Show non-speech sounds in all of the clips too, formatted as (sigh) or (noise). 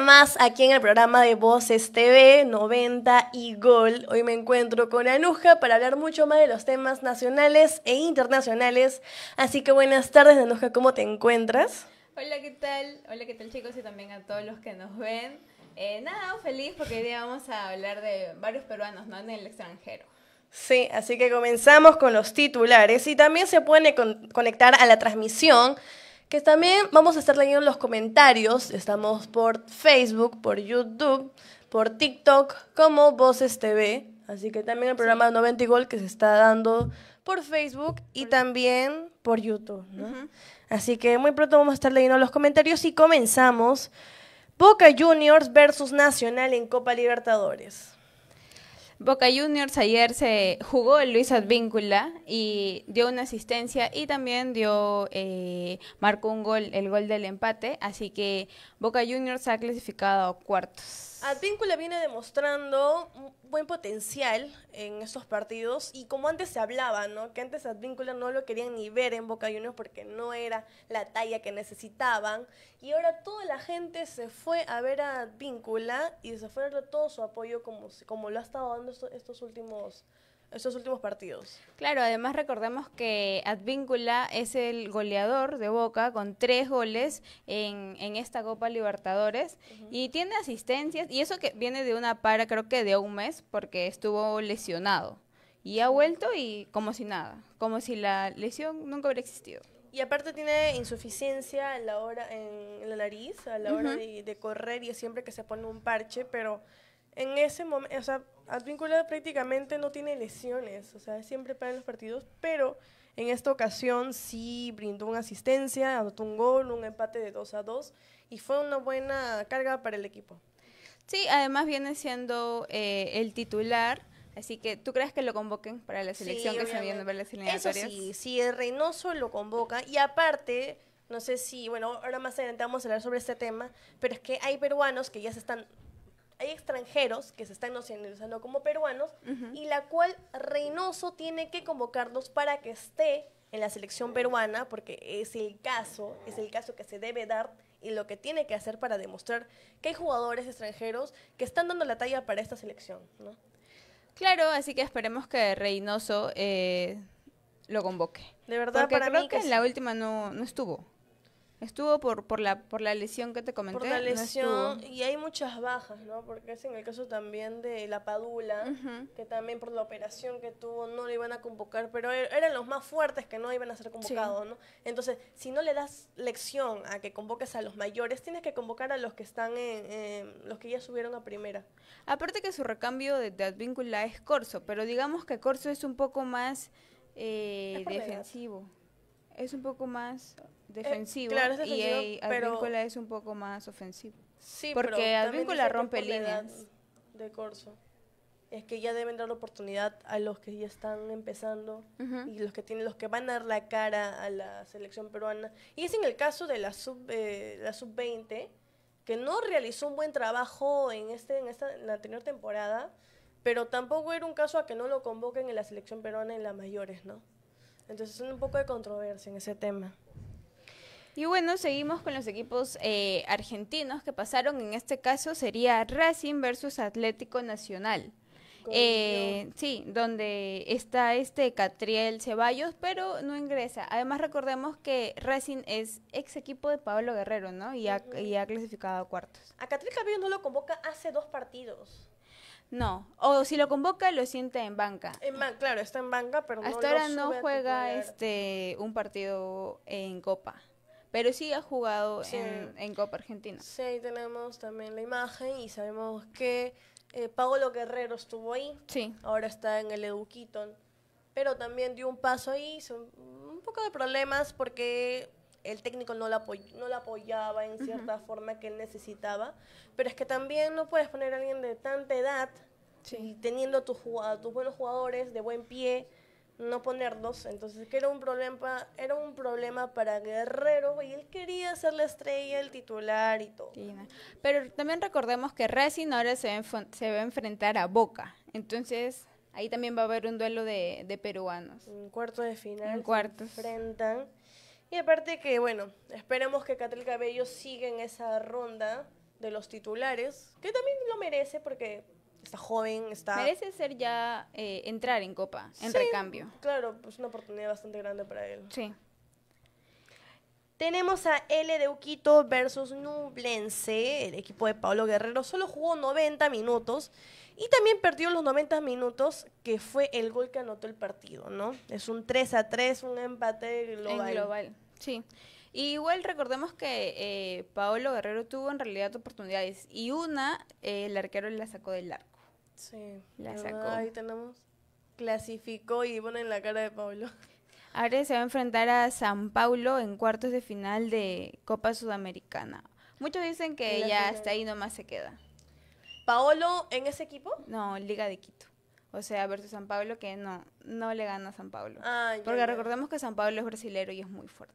más aquí en el programa de Voces TV 90 y Gol. Hoy me encuentro con Anuja para hablar mucho más de los temas nacionales e internacionales. Así que buenas tardes, Anuja, ¿cómo te encuentras? Hola, ¿qué tal? Hola, ¿qué tal chicos? Y también a todos los que nos ven. Eh, nada, feliz porque hoy día vamos a hablar de varios peruanos, ¿no? En el extranjero. Sí, así que comenzamos con los titulares y también se puede conectar a la transmisión que también vamos a estar leyendo los comentarios. Estamos por Facebook, por YouTube, por TikTok, como Voces TV. Así que también el programa 90 Gol que se está dando por Facebook y también por YouTube. Así que muy pronto vamos a estar leyendo los comentarios y comenzamos. Boca Juniors versus Nacional en Copa Libertadores. Boca Juniors ayer se jugó Luis Advíncula y dio una asistencia y también dio eh, marcó un gol, el gol del empate, así que Boca Juniors ha clasificado a cuartos. Advíncula viene demostrando buen potencial en estos partidos y como antes se hablaba, ¿no? Que antes Advíncula no lo querían ni ver en Boca Juniors porque no era la talla que necesitaban y ahora toda la gente se fue a ver a Advíncula y se fue a ver todo su apoyo como, como lo ha estado dando estos últimos esos últimos partidos. Claro, además recordemos que Advíncula es el goleador de Boca con tres goles en, en esta Copa Libertadores y tiene asistencias y eso que viene de una para creo que de un mes porque estuvo lesionado y ha vuelto y como si nada, como si la lesión nunca hubiera existido. Y aparte tiene insuficiencia en la hora en la nariz, a la hora de correr y siempre que se pone un parche, pero en ese momento, o sea, Advíncula prácticamente no tiene lesiones, o sea, siempre para los partidos, pero en esta ocasión sí brindó una asistencia, anotó un gol, un empate de 2 a 2 y fue una buena carga para el equipo. Sí, además viene siendo eh, el titular. Así que, ¿tú crees que lo convoquen para la selección que se viene ver las eliminatorias? sí, sí, el Reynoso lo convoca. Y aparte, no sé si, bueno, ahora más adelante vamos a hablar sobre este tema, pero es que hay peruanos que ya se están hay extranjeros que se están nacionalizando como peruanos y la cual Reynoso tiene que convocarlos para que esté en la selección peruana, porque es el caso, es el caso que se debe dar y lo que tiene que hacer para demostrar que hay jugadores extranjeros que están dando la talla para esta selección. ¿no? Claro, así que esperemos que Reynoso eh, lo convoque. De verdad, para creo mí que, que la última no estuvo estuvo por, por, la, por la lesión que te comenté. Por la lesión, y hay muchas bajas, ¿no? Porque es en el caso también de la Padula, que también por la operación que tuvo no le iban a convocar, pero er, eran los más fuertes que no iban a ser convocados, ¿no? Entonces, si no le das lección a que convoques a los mayores, tienes que convocar a los que están en, los que ya subieron a primera. Aparte que su recambio de, Advíncula es Corso, pero digamos que Corso es un poco más eh, defensivo es un poco más eh, defensivo, y claro, es es un poco más ofensivo. Sí, porque Advíncula rompe líneas. De corso. Es que ya deben dar la oportunidad a los que ya están empezando y los que tienen, los que van a dar la cara a la selección peruana. Y es en el caso de la sub eh, la sub 20 que no realizó un buen trabajo en este en esta en la anterior temporada, pero tampoco era un caso a que no lo convoquen en la selección peruana en las mayores, ¿no? Entonces, un poco de controversia en ese tema. Y bueno, seguimos con los equipos eh, argentinos que pasaron. En este caso sería Racing versus Atlético Nacional. Eh, sí, donde está este Catriel Ceballos, pero no ingresa. Además, recordemos que Racing es ex equipo de Pablo Guerrero, ¿no? Y ha, y ha clasificado a cuartos. A Catriel Cabello no lo convoca hace dos partidos. No, o si lo convoca lo siente en banca. claro, está en banca, pero Hasta ahora no juega este un partido en Copa, pero sí ha jugado En, Copa Argentina. Sí, tenemos también la imagen y sabemos que eh, Paolo Guerrero estuvo ahí. Sí. Ahora está en el Eduquiton, pero también dio un paso ahí, son un poco de problemas porque el técnico no la no apoyaba en cierta forma que él necesitaba, pero es que también no puedes poner a alguien de tanta edad, y teniendo tus, buenos jugadores de buen pie, no ponerlos, entonces que era un problema, para Guerrero y él quería ser la estrella, el titular y todo. Pero también recordemos que Racing ahora se va, se va a enfrentar a Boca, entonces ahí también va a haber un duelo de, peruanos. En cuarto de final. En cuarto Se enfrentan y aparte que, bueno, esperemos que Catel Cabello siga en esa ronda de los titulares, que también lo merece porque está joven, está... Merece ser ya, eh, entrar en Copa, en sí, recambio. Claro, pues una oportunidad bastante grande para él. Sí. Tenemos a L de versus Nublense. El equipo de Pablo Guerrero solo jugó 90 minutos y también perdió los 90 minutos, que fue el gol que anotó el partido, ¿no? Es un 3 a 3, un empate global. En global, sí. igual recordemos que eh, Pablo Paolo Guerrero tuvo en realidad oportunidades y una eh, el arquero la sacó del arco. Sí. La sacó. Ahí tenemos. Clasificó y pone en la cara de Pablo Ares se va a enfrentar a San Paulo en cuartos de final de Copa Sudamericana. Muchos dicen que ya hasta ahí nomás se queda. ¿Paolo en ese equipo? No, Liga de Quito. O sea, versus San Paulo que no, no le gana a San Paulo ah, Porque recordemos que San Paulo es brasilero y es muy fuerte.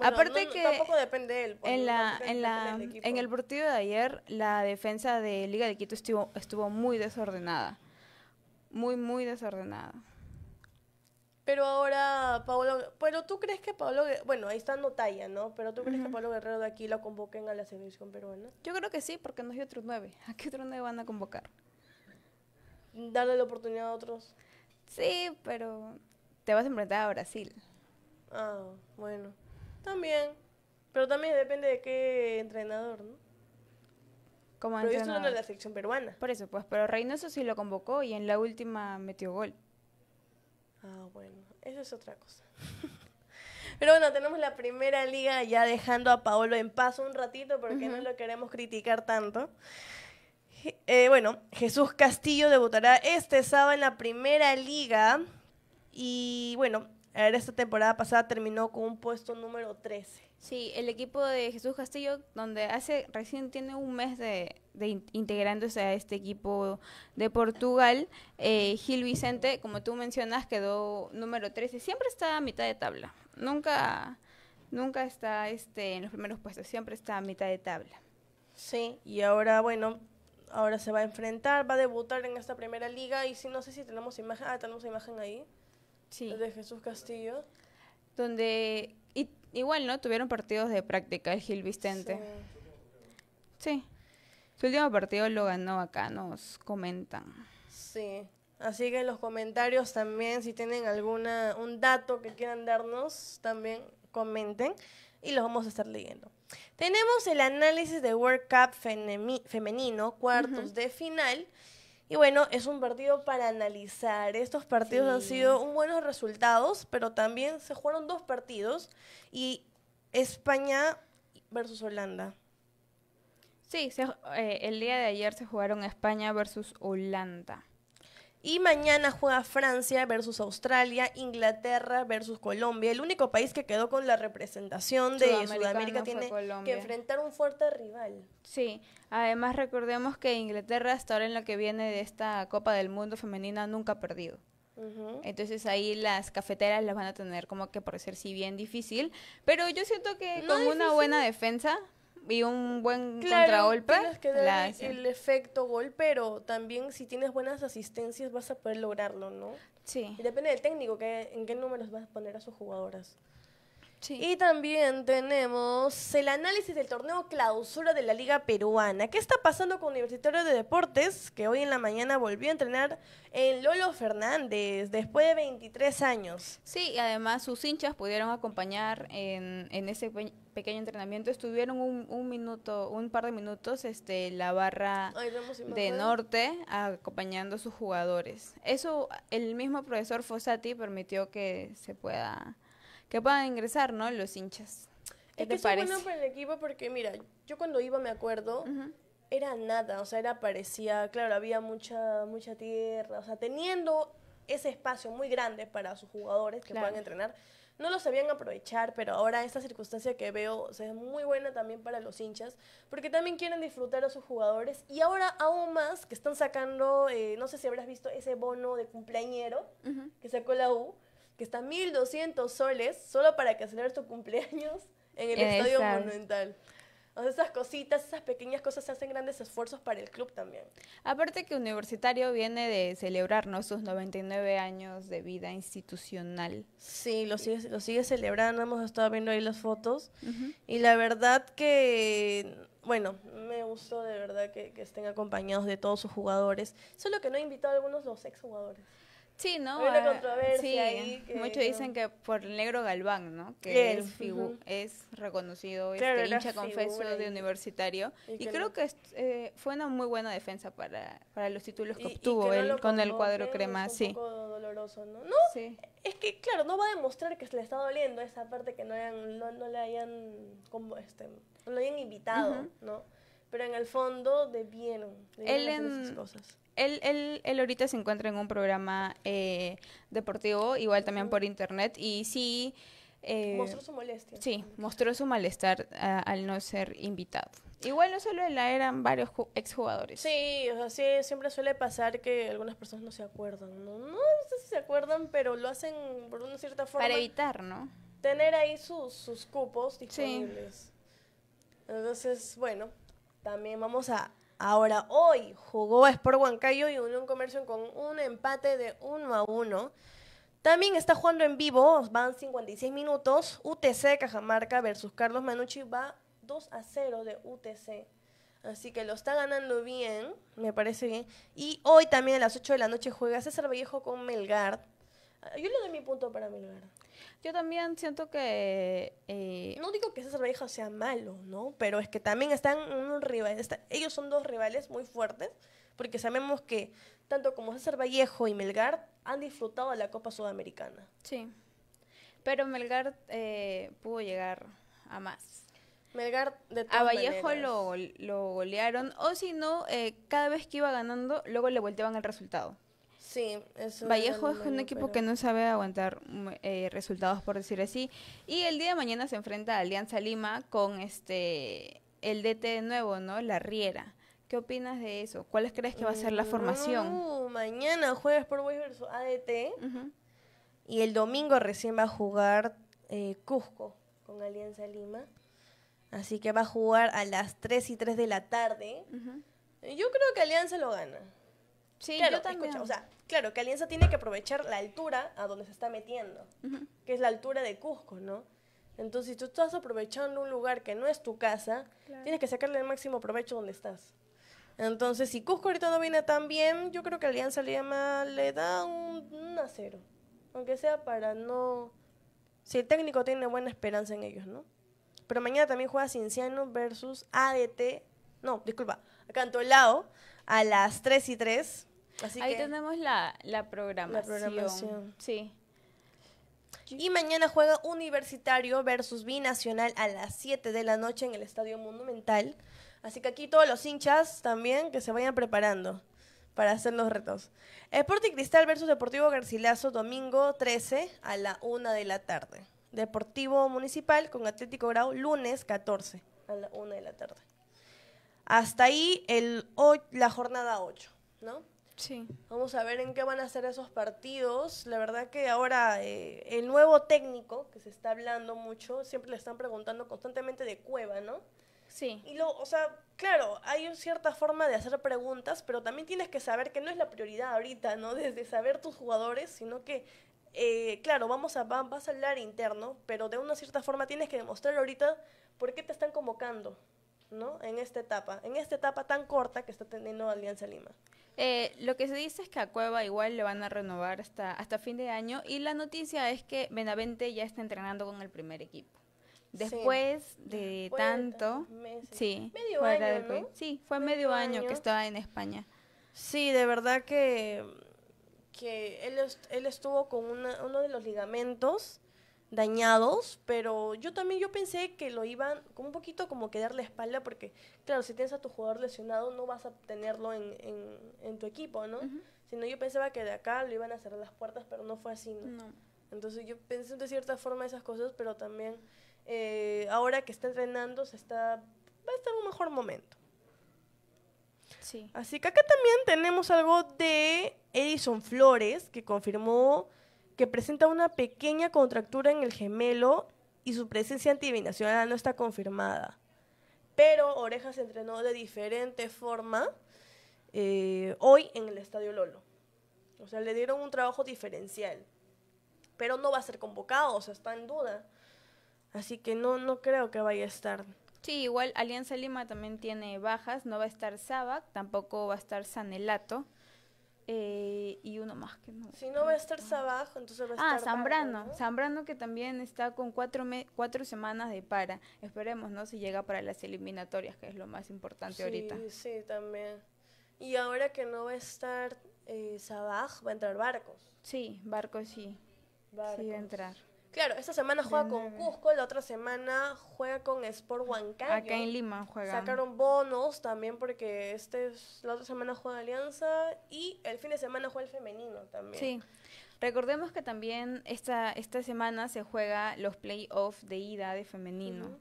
Aparte que depende en el partido de ayer la defensa de Liga de Quito estuvo, estuvo muy desordenada. Muy muy desordenada. Pero ahora, Pablo, pero tú crees que Pablo, bueno, ahí está Notaya, ¿no? Pero tú crees que Pablo Guerrero de aquí lo convoquen a la selección peruana? Yo creo que sí, porque no hay otros nueve. (laughs) ¿A qué otros nueve van a convocar? Darle la oportunidad a otros. Sí, pero te vas a enfrentar a Brasil. Ah, bueno. También. Pero también depende de qué entrenador, ¿no? Como entrenador. yo la selección peruana. Por eso, pues, pero Reynoso sí lo convocó y en la última metió gol. Ah, bueno, eso es otra cosa. (laughs) Pero bueno, tenemos la primera liga ya dejando a Paolo en paz un ratito porque no lo queremos criticar tanto. Eh, bueno, Jesús Castillo debutará este sábado en la primera liga. Y bueno, esta temporada pasada terminó con un puesto número 13. Sí, el equipo de Jesús Castillo, donde hace recién tiene un mes de, de integrándose a este equipo de Portugal, eh, Gil Vicente, como tú mencionas, quedó número 13. Siempre está a mitad de tabla. Nunca, nunca está este, en los primeros puestos, siempre está a mitad de tabla. Sí, y ahora, bueno, ahora se va a enfrentar, va a debutar en esta primera liga y si no sé si tenemos imagen, ah, tenemos imagen ahí sí. de Jesús Castillo. Donde igual, ¿no? Tuvieron partidos de práctica el Gil Vicente. Sí. Su último partido lo ganó acá, nos comentan. Sí. Así que en los comentarios también, si tienen alguna un dato que quieran darnos, también comenten y los vamos a estar leyendo. Tenemos el análisis de World Cup femenino, cuartos de final. Y bueno, es un partido para analizar. Estos partidos han sido un buenos resultados, pero también se jugaron dos partidos y España versus Holanda. Sí, eh, el día de ayer se jugaron España versus Holanda. Y mañana juega Francia versus Australia, Inglaterra versus Colombia. El único país que quedó con la representación de Sudamérica tiene que enfrentar un fuerte rival. Sí, además recordemos que Inglaterra hasta ahora en lo que viene de esta Copa del Mundo femenina nunca ha perdido. Entonces ahí las cafeteras las van a tener como que por ser si bien difícil, pero yo siento que con una buena defensa y un buen contragolpe. Tienes que dar el efecto gol, pero también si tienes buenas asistencias vas a poder lograrlo, ¿no? Sí. depende del técnico, que, en qué números vas a poner a sus jugadoras. Y también tenemos el análisis del torneo clausura de la Liga Peruana. ¿Qué está pasando con Universitario de Deportes? Que hoy en la mañana volvió a entrenar en Lolo Fernández, después de 23 años. Sí, y además sus hinchas pudieron acompañar en, ese pequeño entrenamiento. Estuvieron un, minuto, un par de minutos este, la barra de Norte acompañando a sus jugadores. Eso, el mismo profesor Fossati permitió que se pueda que puedan ingresar, ¿no? Los hinchas. ¿Qué es que parece? bueno para el equipo porque, mira, yo cuando iba me acuerdo, era nada, o sea, era parecía, claro, había mucha, mucha tierra, o sea, teniendo ese espacio muy grande para sus jugadores que puedan entrenar, no lo sabían aprovechar, pero ahora esta circunstancia que veo sea, es muy buena también para los hinchas, porque también quieren disfrutar a sus jugadores y ahora aún más que están sacando, eh, no sé si habrás visto ese bono de cumpleañero que sacó la U, que está 1200 soles solo para que celebrar tu cumpleaños en el Estadio Monumental. O esas cositas, esas pequeñas cosas se hacen grandes esfuerzos para el club también. Aparte que Universitario viene de celebrarnos sus 99 años de vida institucional. Sí, lo sigue, lo sigue celebrando, hemos estado viendo ahí las fotos. Y la verdad que, bueno, me gustó de verdad que, que estén acompañados de todos sus jugadores. Solo que no he invitado a algunos de los exjugadores. Sí, ¿no? Hay una eh, controversia ahí muchos dicen que por el negro Galván, ¿no? Que es, es reconocido, este hincha confeso de universitario. Y, creo que eh, fue una muy buena defensa para, para los títulos que obtuvo él con el cuadro crema, es un Poco doloroso, ¿no? es que claro, no va a demostrar que se le está doliendo esa parte que no, hayan, no, no le hayan, como este, lo hayan invitado, ¿no? pero en el fondo debieron él esas cosas. Él, él, ahorita se encuentra en un programa eh, deportivo, igual también por internet, y sí... Eh, mostró su molestia. Sí, mostró su malestar al no ser invitado. Igual no solo él, eran varios exjugadores. Sí, o sea, siempre suele pasar que algunas personas no se acuerdan. No, sé si se acuerdan, pero lo hacen por una cierta forma. Para evitar, ¿no? Tener ahí sus, sus cupos disponibles. Entonces, bueno, también vamos a Ahora, hoy jugó Sport Huancayo y un Comercio con un empate de 1 a 1. También está jugando en vivo, van 56 minutos. UTC Cajamarca versus Carlos Manucci va 2 a 0 de UTC. Así que lo está ganando bien, me parece bien. Y hoy también a las 8 de la noche juega César Vallejo con Melgar. Ah, yo le doy mi punto para Melgar. Yo también siento que... Eh, no digo que César Vallejo sea malo, ¿no? Pero es que también están un rival, ellos son dos rivales muy fuertes, porque sabemos que tanto como César Vallejo y Melgar han disfrutado de la Copa Sudamericana. Sí. Pero Melgar eh, pudo llegar a más. Melgar de todas A Vallejo lo, golearon, o si no, eh, cada vez que iba ganando, luego le volteaban el resultado. Sí, Vallejo es un equipo que no sabe aguantar mm, eh, resultados, por decir así. Y el día de mañana se enfrenta a Alianza Lima con este el DT de nuevo, ¿no? La Riera. ¿Qué opinas de eso? ¿Cuáles crees que va a ser la mm, formación? mañana jueves por Boys vs ADT. Y el domingo recién va a jugar eh, Cusco con Alianza Lima. Así que va a jugar a las 3 y 3 de la tarde. Yo creo que Alianza lo gana. Sí, claro, o sea, claro, que Alianza tiene que aprovechar la altura a donde se está metiendo, que es la altura de Cusco, ¿no? Entonces, si tú estás aprovechando un lugar que no es tu casa, tienes que sacarle el máximo provecho donde estás. Entonces, si Cusco ahorita no viene tan bien, yo creo que Alianza le, le da un, acero Aunque sea para no... Si el técnico tiene buena esperanza en ellos, ¿no? Pero mañana también juega Cinciano versus ADT. No, disculpa, Cantolao a las 3 y 3. Ahí tenemos la, la, programación. Sí. Y mañana juega Universitario versus Binacional a las 7 de la noche en el Estadio Monumental. Así que aquí todos los hinchas también que se vayan preparando para hacer los retos. Sporting Cristal versus Deportivo Garcilaso, domingo 13 a la 1 de la tarde. Deportivo Municipal con Atlético Grau, lunes 14 a la 1 de la tarde. Hasta ahí el la jornada 8, ¿no? Sí. Vamos a ver en qué van a ser esos partidos. La verdad que ahora eh, el nuevo técnico, que se está hablando mucho, siempre le están preguntando constantemente de Cueva, ¿no? Sí. Y lo, o sea, claro, hay cierta forma de hacer preguntas, pero también tienes que saber que no es la prioridad ahorita, ¿no? (laughs) Desde saber tus jugadores, sino que, eh, claro, vamos a, vas a hablar interno, pero de una cierta forma tienes que demostrar ahorita por qué te están convocando, en esta etapa, en esta etapa tan corta que está teniendo Alianza Lima. Eh, lo que se dice es que a Cueva igual le van a renovar hasta, hasta fin de año y la noticia es que Benavente ya está entrenando con el primer equipo. Después de tanto, sí, medio sí, fue medio, año, que estaba en España. Sí, de verdad que que él, estuvo con uno de los ligamentos dañados, pero yo también yo pensé que lo iban como un poquito como que la espalda, porque claro, si tienes a tu jugador lesionado no vas a tenerlo en, tu equipo, ¿no? Sino yo pensaba que de acá lo iban a cerrar las puertas, pero no fue así, ¿no? Entonces yo pensé de cierta forma esas cosas, pero también eh, ahora que está entrenando se está, va a estar un mejor momento. Sí. Así que acá también tenemos algo de Edison Flores, que confirmó que presenta una pequeña contractura en el gemelo y su presencia antivinacional no está confirmada. Pero Orejas se entrenó de diferente forma eh, hoy en el Estadio Lolo. O sea, le dieron un trabajo diferencial. Pero no va a ser convocado, o sea, está en duda. Así que no, no creo que vaya a estar. Sí, igual Alianza Lima también tiene bajas. No va a estar Sabac, tampoco va a estar Sanelato. Eh, y uno más que no. Si no va a estar ah. abajo entonces va a ah, estar. Ah, Zambrano. Zambrano que también está con cuatro, cuatro semanas de para. Esperemos, ¿no? Si llega para las eliminatorias, que es lo más importante ahorita. Sí, sí, también. Y ahora que no va a estar eh, va a entrar Barcos. Sí, Barcos sí. Sí, va a entrar. Claro, esta semana juega con Cusco, la otra semana juega con Sport Huancayo. Acá en Lima juega. Sacaron bonos también porque este es, la otra semana juega Alianza y el fin de semana juega el femenino también. Sí. Recordemos que también esta, esta semana se juega los playoffs de ida de femenino,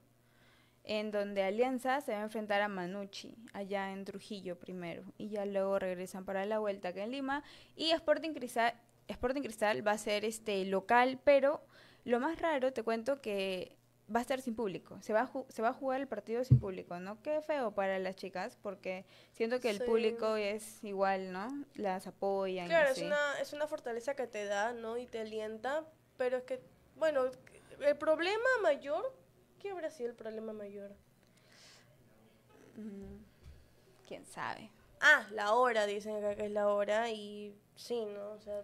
en donde Alianza se va a enfrentar a Manucci, allá en Trujillo primero, y ya luego regresan para la vuelta acá en Lima. Y Sporting Cristal, Sporting Cristal va a ser este local, pero lo más raro, te cuento que va a estar sin público, se va a, se va a jugar el partido sin público, ¿no? Qué feo para las chicas, porque siento que el público es igual, ¿no? Las apoya. Claro, es, una, es una fortaleza que te da, ¿no? Y te alienta, pero es que, bueno, el problema mayor, ¿qué habrá sido el problema mayor? Mm, ¿Quién sabe? Ah, la hora, dicen acá que es la hora, y sí, ¿no? O sea...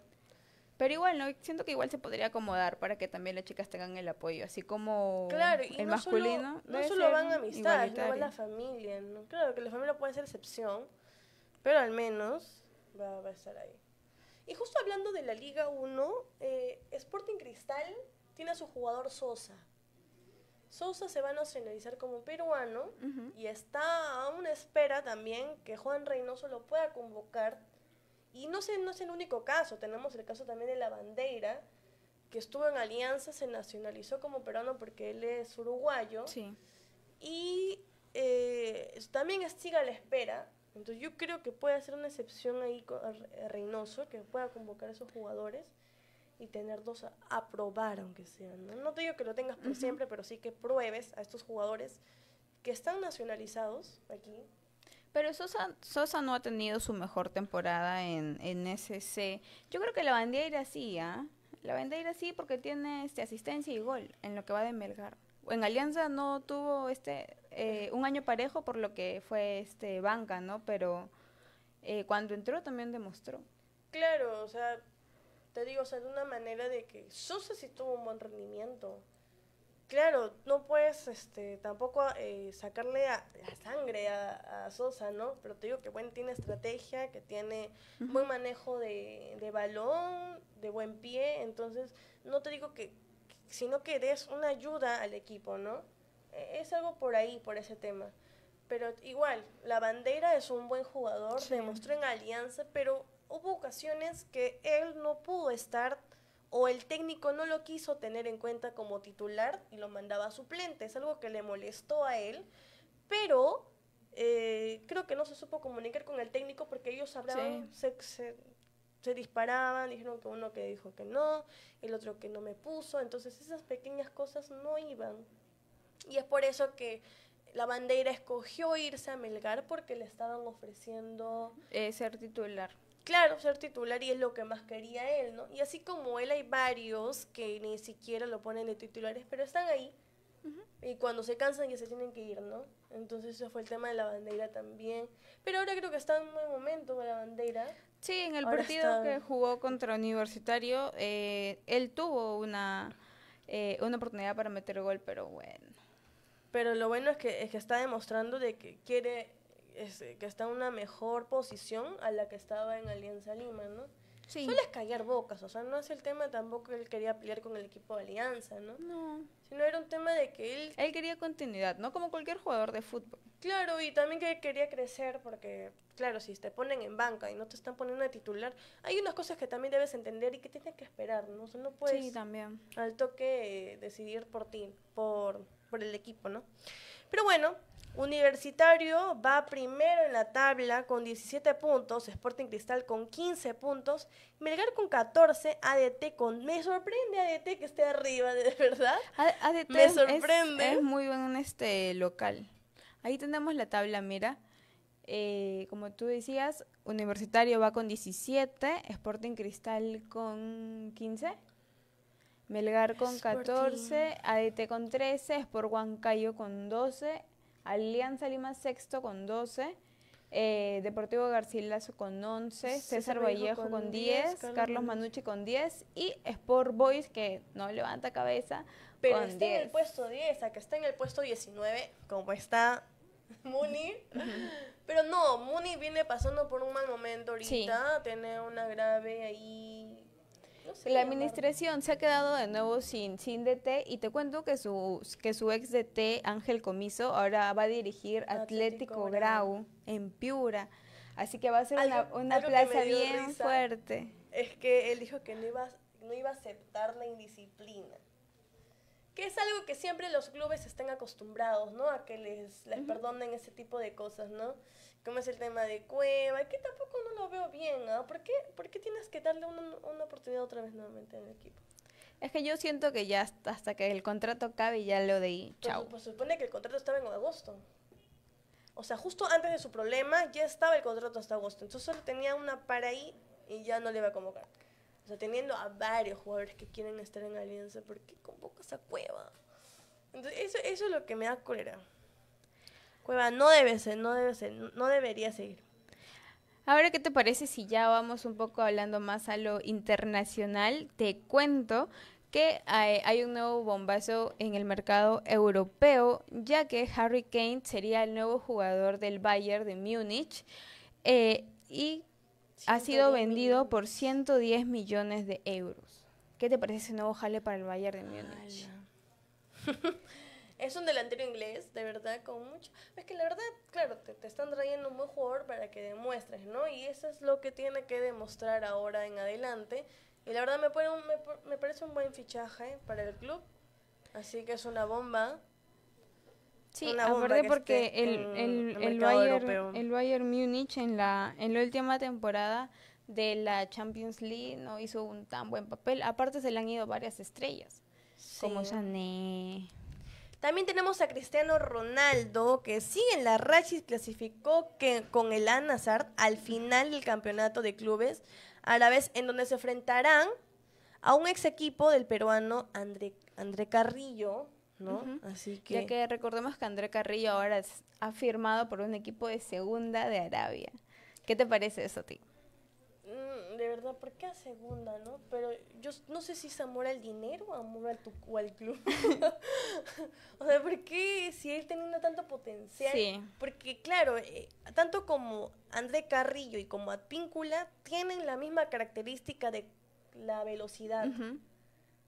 Pero igual, ¿no? Siento que igual se podría acomodar para que también las chicas tengan el apoyo, así como claro, el masculino. no solo van amistades, no van la familia, Claro, que la familia puede ser excepción, pero al menos va, a estar ahí. Y justo hablando de la Liga 1, eh, Sporting Cristal tiene a su jugador Sosa. Sosa se va a nacionalizar como peruano y está a una espera también que Juan Reynoso lo pueda convocar y no, sé, no es el único caso, tenemos el caso también de la bandera, que estuvo en Alianza, se nacionalizó como peruano porque él es uruguayo. Sí. Y eh, también sigue a la espera. Entonces yo creo que puede hacer una excepción ahí con Reynoso, que pueda convocar a esos jugadores y tener dos a, aprobar, aunque sea. ¿no? te digo que lo tengas por siempre, pero sí que pruebes a estos jugadores que están nacionalizados aquí, pero Sosa, Sosa no ha tenido su mejor temporada en, en SC. Yo creo que la bandera sí, ¿ah? La bandera sí porque tiene este, asistencia y gol en lo que va de Melgar. En Alianza no tuvo este eh, un año parejo por lo que fue este banca, ¿no? Pero eh, cuando entró también demostró. Claro, o sea, te digo, o sea, de una manera de que Sosa sí tuvo un buen rendimiento. Claro, no puedes este, tampoco eh, sacarle a, la sangre a, Sosa, ¿no? Pero te digo que bueno, tiene estrategia, que tiene buen manejo de, balón, de buen pie, entonces no te digo que, sino que des una ayuda al equipo, ¿no? E, es algo por ahí, por ese tema. Pero igual, la bandera es un buen jugador, se demostró en Alianza, pero hubo ocasiones que él no pudo estar o el técnico no lo quiso tener en cuenta como titular y lo mandaba a suplente. Es algo que le molestó a él, pero eh, creo que no se supo comunicar con el técnico porque ellos hablaban, se, se, disparaban, dijeron que uno que dijo que no, el otro que no me puso. Entonces esas pequeñas cosas no iban. Y es por eso que la bandera escogió irse a Melgar porque le estaban ofreciendo... Eh, ser titular claro, ser titular y es lo que más quería él, ¿no? Y así como él hay varios que ni siquiera lo ponen de titulares, pero están ahí. Y cuando se cansan ya se tienen que ir, ¿no? Entonces eso fue el tema de la bandera también. Pero ahora creo que está en un buen momento con la bandera. Sí, en el partido que jugó contra Universitario, eh, él tuvo una, eh, una oportunidad para meter gol, pero bueno. Pero lo bueno es que, es que está demostrando de que quiere este, que está en una mejor posición a la que estaba en Alianza Lima, ¿no? Sí. Solo es callar bocas, o sea, no es el tema tampoco que él quería pelear con el equipo de Alianza, ¿no? No. Sino era un tema de que él... Él quería continuidad, ¿no? Como cualquier jugador de fútbol. Claro, y también que quería crecer porque, claro, si te ponen en banca y no te están poniendo de titular, hay unas cosas que también debes entender y que tienes que esperar, ¿no? O sea, no puedes sí, también. al toque eh, decidir por ti, por, por el equipo, ¿no? Pero bueno, Universitario va primero en la tabla con 17 puntos, Sporting Cristal con 15 puntos, Melgar con 14, ADT con... Me sorprende ADT que esté arriba, de verdad. ADT Me sorprende. Es, muy bueno en este local. Ahí tenemos la tabla, mira. Eh, como tú decías, Universitario va con 17, Sporting Cristal con 15. Melgar con 14, ADT con 13, Sport Huancayo con 12 Alianza Lima sexto con 12. Eh, Deportivo Garcilaso con 11, César, Vallejo con, 10, Carlos, Manucci con 10 y Sport Boys que no levanta cabeza. Pero está en el puesto 10, acá está en el puesto 19, como está Muni. Pero no, Muni viene pasando por un mal momento ahorita, tiene una grave ahí la administración se ha quedado de nuevo sin, sin DT y te cuento que su, que su ex DT, Ángel Comiso, ahora va a dirigir Atlético, Grau en Piura. Así que va a ser una, una plaza bien fuerte. Es que él dijo que no iba, no iba a aceptar la indisciplina. Que es algo que siempre los clubes están acostumbrados, ¿no? A que les, les perdonen ese tipo de cosas, ¿no? ¿Cómo es el tema de Cueva, que tampoco no lo veo bien, ¿no? ¿ah? ¿Por qué, tienes que darle una, oportunidad otra vez nuevamente el equipo? Es que yo siento que ya hasta, que el contrato cabe, ya lo de pues, chao. Pues, supone que el contrato estaba en agosto. O sea, justo antes de su problema ya estaba el contrato hasta agosto. Entonces solo tenía una para ahí y ya no le iba a convocar. O sea, teniendo a varios jugadores que quieren estar en Alianza, ¿por qué convocas a Cueva? Entonces, eso, eso es lo que me da cólera no debe ser, no debe ser, no debería seguir. Ahora, ¿qué te parece si ya vamos un poco hablando más a lo internacional? Te cuento que hay, un nuevo bombazo en el mercado europeo, ya que Harry Kane sería el nuevo jugador del Bayern de Múnich eh, y ha sido vendido por 110 millones de euros. ¿Qué te parece ese nuevo jale para el Bayern de Múnich? (laughs) Es un delantero inglés, de verdad, con mucho... Es que la verdad, claro, te, están trayendo un buen jugador para que demuestres, ¿no? Y eso es lo que tiene que demostrar ahora en adelante. Y la verdad me, parece un buen fichaje para el club. Así que es una bomba. Sí, aparte porque el, el, el, Bayern, el Múnich en la, en la última temporada de la Champions League no hizo un tan buen papel. Aparte se le han ido varias estrellas, como Sané, también tenemos a Cristiano Ronaldo, que sigue en la rachis clasificó con el Al al final del campeonato de clubes a la vez en donde se enfrentarán a un ex equipo del peruano André, André Carrillo, ¿no? Así que... Ya que recordemos que André Carrillo ahora es, ha firmado por un equipo de segunda de Arabia. ¿Qué te parece eso a ti? Mm, de verdad, ¿por qué a segunda, no? Pero no sé si es amor al dinero amor al tu, club. (laughs) o sea, ¿por qué si él teniendo tanto potencial? Porque claro, eh, tanto como André Carrillo y como Adpíncula tienen la misma característica de la velocidad.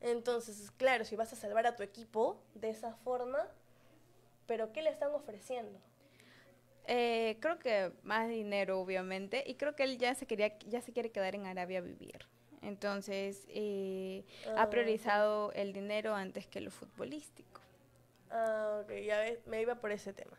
Entonces, claro, si vas a salvar a tu equipo de esa forma, pero ¿qué le están ofreciendo? Eh, creo que más dinero, obviamente, y creo que él ya se quería, ya se quiere quedar en Arabia a vivir. Entonces eh, ha ah. priorizado el dinero antes que lo futbolístico. Ah, ok, ya ves, me iba por ese tema.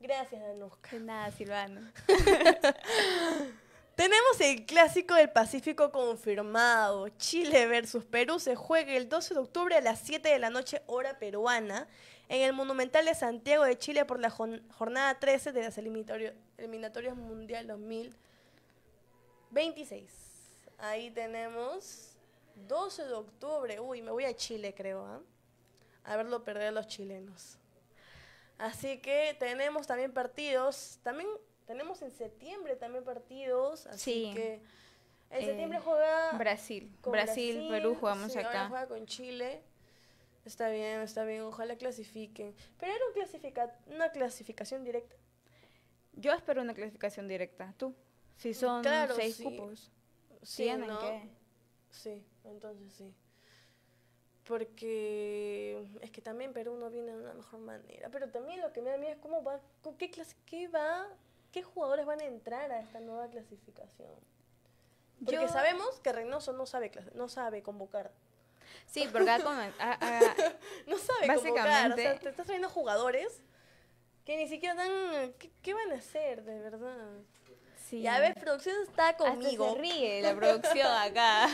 Gracias, Danuska. nada, Silvano. (laughs) Tenemos el clásico del Pacífico confirmado. Chile versus Perú se juega el 12 de octubre a las 7 de la noche hora peruana en el Monumental de Santiago de Chile por la jornada 13 de las eliminatorias mundial 2026. Ahí tenemos 12 de octubre. Uy, me voy a Chile, creo. ¿ah? A verlo perder a los chilenos. Así que tenemos también partidos. También tenemos en septiembre también partidos. Así sí. que en eh, septiembre juega Brasil. Con Brasil, Perú jugamos sí, acá. juega con Chile. Está bien, está bien. Ojalá clasifiquen. Pero era una clasificación directa. Yo espero una clasificación directa. Tú. Si son seis cupos. Sí, Sí, entonces sí. Porque es que también Perú no viene de una mejor manera. Pero también lo que me da miedo es cómo va, qué clase, qué va, qué jugadores van a entrar a esta nueva clasificación. Porque sabemos que Reynoso no sabe no sabe convocar. Sí, porque (laughs) no sabe básicamente... te estás trayendo jugadores que ni siquiera dan. qué van a hacer, de verdad? Sí. Y producción está conmigo. Hasta se ríe la (laughs) producción acá.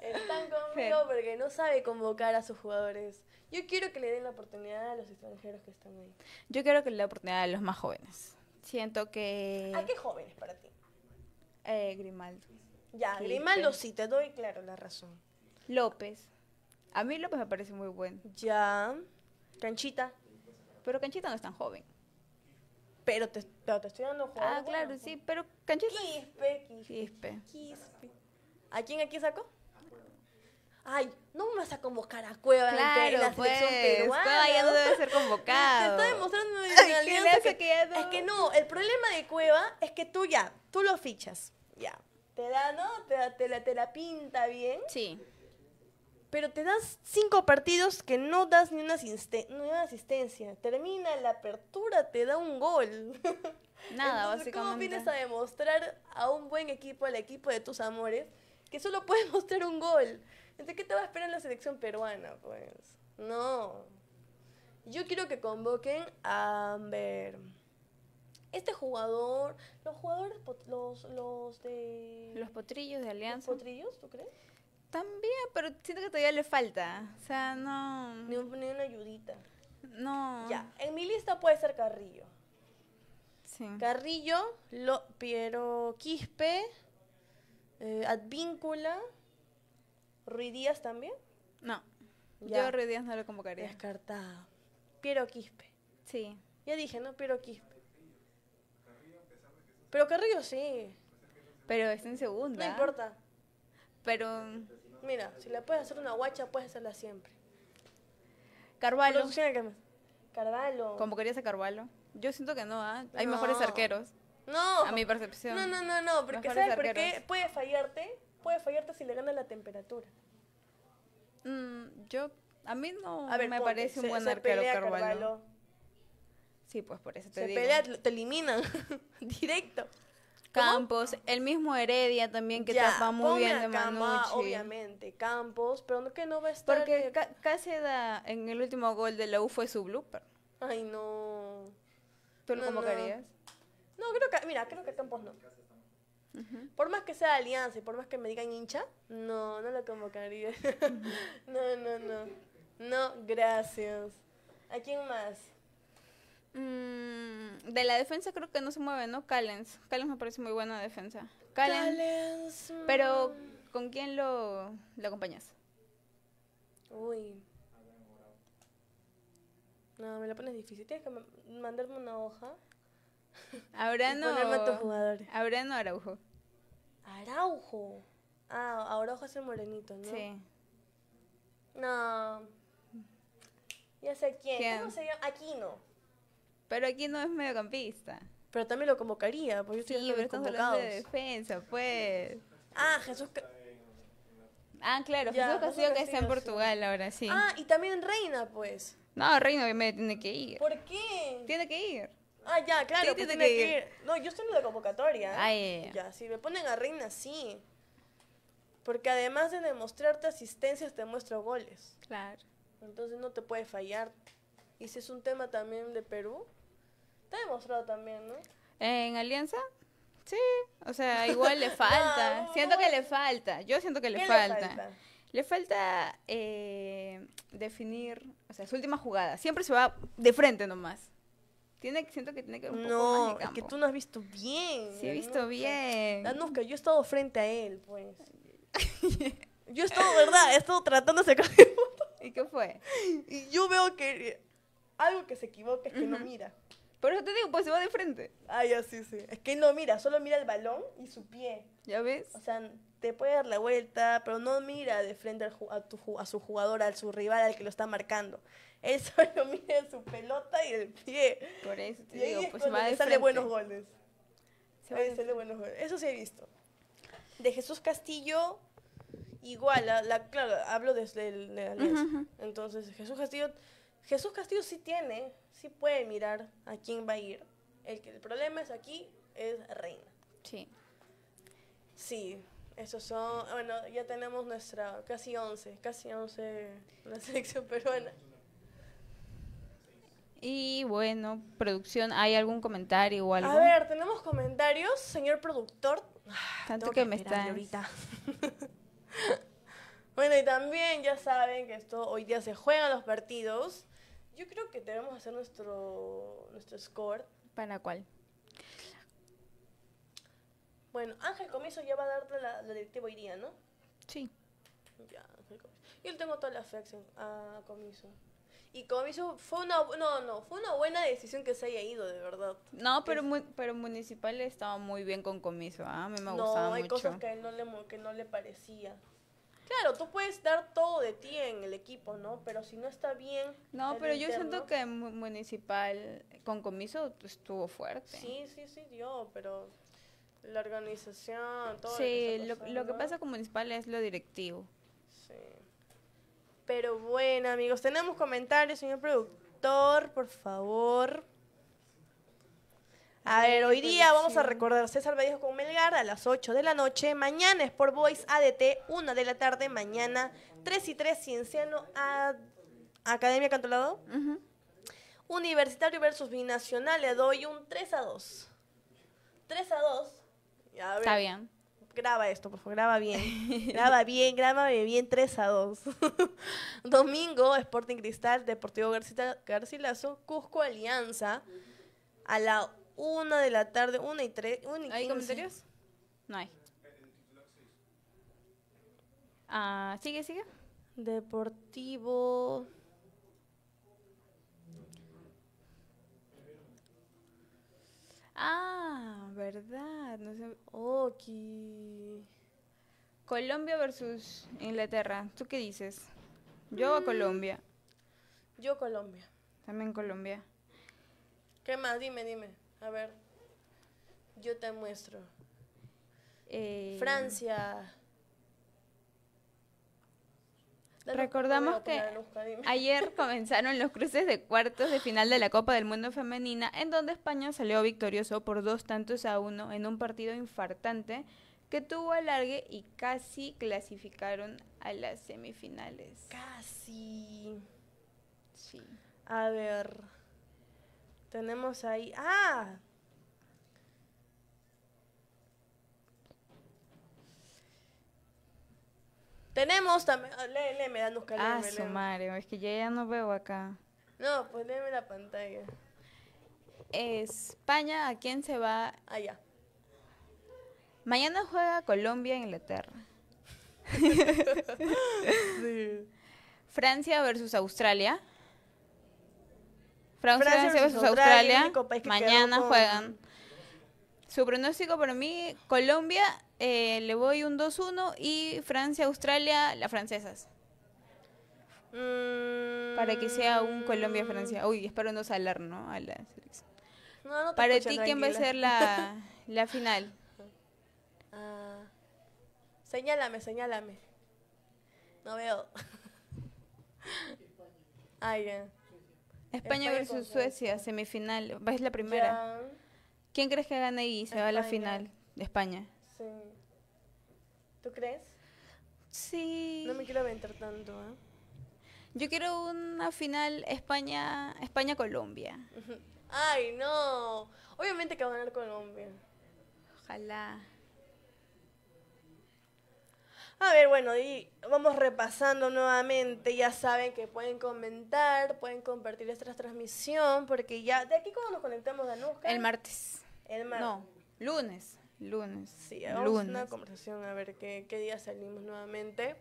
Están (laughs) conmigo porque no sabe convocar a sus jugadores. Yo quiero que le den la oportunidad a los extranjeros que están ahí. Yo quiero que le den la oportunidad a los más jóvenes. Siento que... ¿A qué jóvenes para ti? Eh, Grimaldo. Ya, Grimaldo sí, te doy claro la razón. López. A mí López me parece muy bueno. Ya. Canchita. Pero Canchita no es tan joven pero te, te estoy dando juego. Ah, claro, pues. sí, pero canchita. Quispe, quispe, quispe. ¿A quién aquí sacó? Ay, no me vas a convocar a Cueva claro, en la pues, selección Cueva ya no debe ser convocado. Te estoy demostrando en (laughs) Ay, que, Es que no, el problema de Cueva es que tú ya, tú lo fichas, ya. Te da, ¿no? Te, te, la, te la pinta bien. Sí pero te das cinco partidos que no das ni una, ni una asistencia. Termina la apertura, te da un gol. Nada, (laughs) Entonces, básicamente. ¿Cómo vienes a demostrar a un buen equipo, al equipo de tus amores, que solo puedes (laughs) mostrar un gol? Entonces, ¿qué te va a esperar la selección peruana? Pues, no. Yo quiero que convoquen a ver. Este jugador, los jugadores, los, los de. Los potrillos de Alianza. ¿Los potrillos, tú crees? También, pero siento que todavía le falta. O sea, no. Ni, una ayudita. No. Ya, en mi lista puede ser Carrillo. Sí. Carrillo, lo, Piero Quispe, eh, Advíncula, Ruidías también. No. Yo a Díaz no lo convocaría. Descartado. Piero Quispe. Sí. Ya dije, ¿no? Piero Quispe. Pero Carrillo sí. Pero es en segunda. No importa. Pero Mira, si le puedes hacer una guacha, puedes hacerla siempre. Carvalho. Carvalho. querías a Carvalho. Yo siento que no, ¿ah? Hay mejores arqueros. No. A mi percepción. No, no, no, no. Porque ¿sabes por qué? Puede fallarte. Puede fallarte si le gana la temperatura. Mm, yo. A mí no a ver, me parece un buen arquero Carvalho. Sí, pues por eso te se Pelea, te eliminan. (laughs) Directo. Campos, el mismo Heredia también que ya, tapa muy bien de Cama, obviamente, Campos, pero no que no va a estar Porque casi da en el último gol de la U fue su blooper. Ay, no. ¿Tú lo convocarías? No. creo que mira, creo que Campos no. Por más que sea Alianza y por más que me digan hincha, no, no lo convocaría. (laughs) no, no, no. No, gracias. ¿A quién más? Mm, de la defensa creo que no se mueve, ¿no? Callens. Callens me parece muy buena defensa. Callens. Pero, mm. ¿con quién lo, lo acompañas? Uy. No, me lo pones difícil. Tienes que mandarme una hoja. (laughs) Abrano. ponerme a Araujo. Araujo. Ah, Araujo es el morenito, ¿no? Sí. No. Ya sé quién. ¿Quién? ¿Cómo se llama? Aquino. Pero aquí no es mediocampista. Pero también lo convocaría, porque yo estoy en pero convocados. de defensa, pues. Ah, Jesús. ah, claro, Jesús Castillo que está en Portugal ahora, sí. Ah, y también Reina, pues. No, Reina me tiene que ir. ¿Por qué? Tiene que ir. Ah, ya, claro, pues tiene, que, ir. No, yo estoy en la convocatoria. Ah, ya. si me ponen a Reina, sí. Porque además de demostrarte asistencias, te muestro goles. Claro. Entonces no te puede fallar. Y si es un tema también de Perú, Está demostrado también, ¿no? ¿En Alianza? Sí, o sea, igual le (laughs) falta. siento que le falta. Yo siento que le falta. le falta. Eh, definir, o sea, su última jugada. Siempre se va de frente nomás. Tiene, siento que tiene que un poco no, que tú no has visto bien. Sí, he visto bien. Danuska, yo he estado frente a él, pues. (laughs) yo he estado, ¿verdad? He estado tratando de sacar ¿Y qué fue? (laughs) Y yo veo que algo que se equivoca es que no mira. Por eso te digo, pues se va de frente. Ay, así sí, Es que no mira, solo mira el balón y su pie. ¿Ya ves? O sea, te puede dar la vuelta, pero no mira de frente al a, su jugador, a su rival, al que lo está marcando. Él (laughs) solo mira su pelota y el pie. Por eso te digo, pues se va de frente. buenos goles. Se va de buenos goles. Eso sí he visto. De Jesús Castillo, igual, la, la, claro, hablo desde el, Entonces, Jesús Castillo Jesús Castillo sí tiene, sí puede mirar a quién va a ir. El, el problema es aquí, es Reina. Sí. Sí, esos son, bueno, ya tenemos nuestra casi 11, casi 11 la (laughs) selección peruana. Y bueno, producción, ¿hay algún comentario o algo? A ver, tenemos comentarios, señor productor. Ah, Tanto que, me están (laughs) bueno, y también ya saben que esto hoy día se juegan los partidos. Yo creo que debemos hacer nuestro, nuestro score. ¿Para cuál? Bueno, Ángel Comiso ya va a darte la, directiva hoy día, ¿no? Sí. Ya, Ángel Comiso. Yo tengo toda la fe a Comiso. Y Comiso fue una, no, no, fue una buena decisión que se haya ido, de verdad. No, pero, pero Municipal estaba muy bien con Comiso, ¿ah? me, me no, No, hay cosas que él no le, que no le parecía. Claro, tú puedes dar todo de ti en el equipo, ¿no? Pero si no está bien. No, pero yo siento que Municipal con comiso estuvo fuerte. Sí, sí, sí, dio, pero la organización, todo. Sí, lo que pasa con Municipal es lo directivo. Sí. Pero bueno, amigos, tenemos comentarios, señor productor, por favor. A ver, hoy día vamos a recordar César Vallejo con Melgar a las 8 de la noche. Mañana es por Boys ADT, 1 de la tarde. Mañana 3 y 3 Cienciano a Academia Cantolado. Universitario versus Binacional. Le doy un 3 a 2. 3 a 2. Está bien graba esto, por favor, graba bien. (laughs) graba bien, graba bien 3 a 2. (laughs) Domingo, Sporting Cristal, Deportivo Garcilazo, Cusco Alianza. A la una de la tarde, una y tres. ¿Hay comentarios? No hay. Ah, sigue, sigue. Deportivo. Ah, verdad. No sé. Colombia versus Inglaterra. ¿Tú qué dices? Yo mm. Colombia. Yo Colombia. También Colombia. ¿Qué más? Dime, dime. A ver, yo te muestro. Eh, Francia. Recordamos que (laughs) ayer comenzaron los cruces de cuartos de final de la Copa del Mundo Femenina, en donde España salió victorioso por dos tantos a uno en un partido infartante que tuvo alargue y casi clasificaron a las semifinales. Casi. Sí. A ver. Tenemos ahí. ¡Ah! Tenemos también. Ah, lee, lee, me dan Ah, su Mario, es que yo ya no veo acá. No, pues la pantalla. España, ¿a quién se va? Allá. Mañana juega Colombia en Inglaterra. (laughs) (laughs) sí. Francia versus Australia. Francia, versus Australia. mañana juegan. Su pronóstico para mí, Colombia, eh, le voy un 2-1 y Francia, Australia, las francesas. Para que sea un Colombia-Francia. Uy, espero no salar, ¿no? A para ti, ¿quién va a ser la, (laughs) la final? Ah, señálame, señálame. No veo. (laughs) Ay, España, versus Suecia, semifinal. ¿Vais la primera. ¿Quién crees que gane y se va a la final? de España. Sí. ¿Tú crees? Sí. No me quiero aventar tanto, ¿eh? Yo quiero una final España España Colombia. Ay, no. Obviamente que va a ganar Colombia. Ojalá. A ver, bueno, y vamos repasando nuevamente. Ya saben que pueden comentar, pueden compartir esta transmisión, porque ya, ¿de aquí cuando nos conectamos, Danuska? El martes. El martes. No, lunes. Lunes. Sí, vamos una conversación a ver qué, día salimos nuevamente.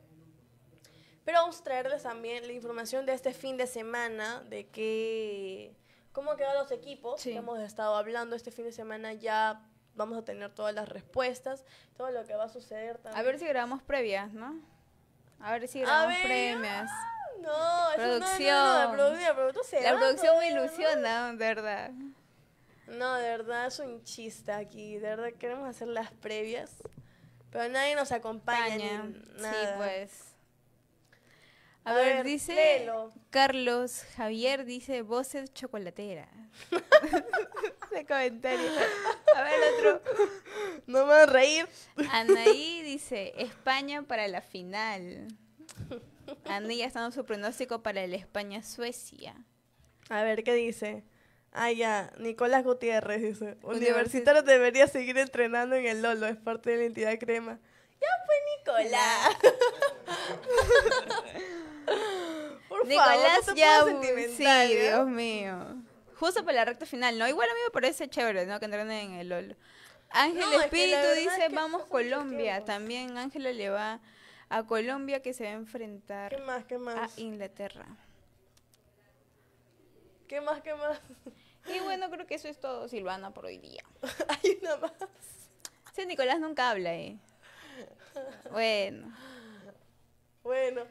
Pero vamos a traerles también la información de este fin de semana, de qué cómo quedan los equipos. Que hemos estado hablando este fin de semana ya vamos a tener todas las respuestas, todo lo que va a suceder también. A ver si grabamos previas, ¿no? A ver si grabamos premias. Ah, no, producción. la producción, la producción me ilusiona, verdad. No, de verdad es un chiste aquí. De verdad queremos hacer las previas. Pero nadie nos acompaña. Sí, pues. A, ver, dice Carlos Javier, dice voces chocolatera. (laughs) A ver, otro. No me van a reír. Anaí dice: España para la final. Anaí ya está en su pronóstico para el España-Suecia. A ver, ¿qué dice? Ah, ya, Nicolás Gutiérrez dice: Universitario debería seguir entrenando en el Lolo, es parte de la entidad crema. Ya fue Nicolás. (laughs) Nicolás favor, sí, ¿eh? Dios mío. Justo para la recta final, ¿no? Igual a mí me parece chévere, ¿no? Que entren en el LOL. Ángel Espíritu dice, vamos Colombia. También Ángela le va a Colombia que se va a enfrentar a Inglaterra. ¿Qué más, qué más? Y bueno, creo que eso es todo, Silvana, por hoy día. Hay (laughs) una más. Sí, Nicolás nunca habla, ¿eh? (laughs) Bueno. Bueno.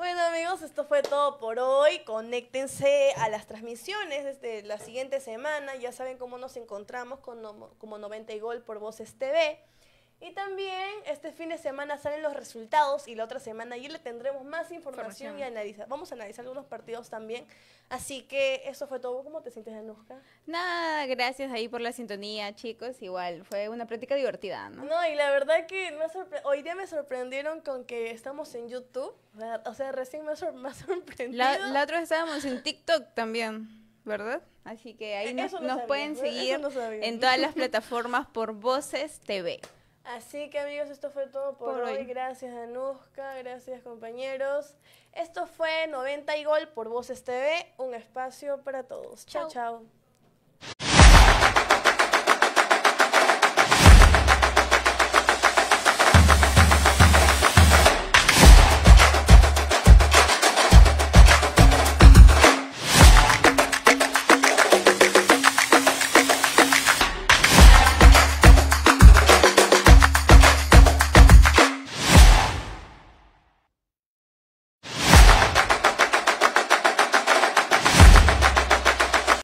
Bueno amigos, esto fue todo por hoy. Conéctense a las transmisiones desde la siguiente semana. Ya saben cómo nos encontramos con como 90 y Gol por Voces TV. Y también este fin de semana salen los resultados y la otra semana ahí le tendremos más información, y analizar. Vamos a analizar algunos partidos también. Así que eso fue todo. ¿Cómo te sientes, Anuska? Nada, gracias ahí por la sintonía, chicos. Igual, fue una práctica divertida, ¿no? No, y la verdad que hoy día me sorprendieron con que estamos en YouTube. O sea, recién me, (laughs) sorprendido. La, la otra vez estábamos en TikTok también. ¿verdad? Así que ahí e, nos, pueden seguir en todas las (laughs) plataformas por Voces TV. Así que amigos, esto fue todo por, hoy. hoy. Gracias Anuska, gracias compañeros. Esto fue 90 y Gol por Voces TV, un espacio para todos. Chao, chao.